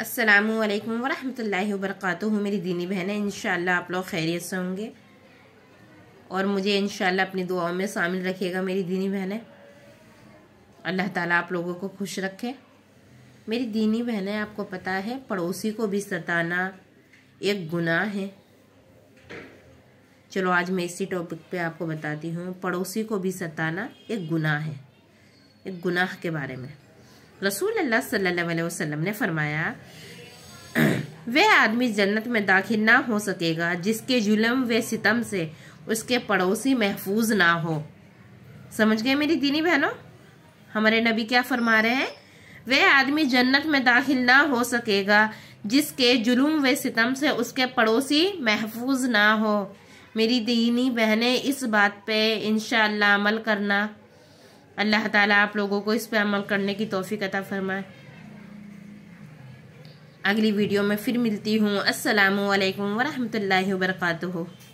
असलकम वरहमल वर्क मेरी दीनी बहन है इन आप लोग खैरियत से होंगे और मुझे इन अपनी दुआओं में शामिल रखिएगा मेरी दीनी है अल्लाह ताला आप लोगों को खुश रखे मेरी दीनी है आपको पता है पड़ोसी को भी सताना एक गुनाह है चलो आज मैं इसी टॉपिक पे आपको बताती हूँ पड़ोसी को भी सताना एक गुनाह है एक गुनाह के बारे में रसूल अल्लाह सल्लल्लाहु अलैहि वसल्लम ने फरमाया वह आदमी जन्नत में दाखिल ना हो सकेगा जिसके ज़ुलम व सितम से उसके पड़ोसी महफूज ना हो समझ गए मेरी दीनी बहनों हमारे नबी क्या फरमा रहे हैं वह आदमी जन्नत में दाखिल ना हो सकेगा जिसके जुलुम व सितम से उसके पड़ोसी महफूज ना हो मेरी दीनी बहनें इस बात पे इनशा अमल करना अल्लाह ताला आप लोगों को इस पर अमल करने की तोफ़ी अता फरमाए अगली वीडियो में फिर मिलती हूँ असलकम वरहमल वर्का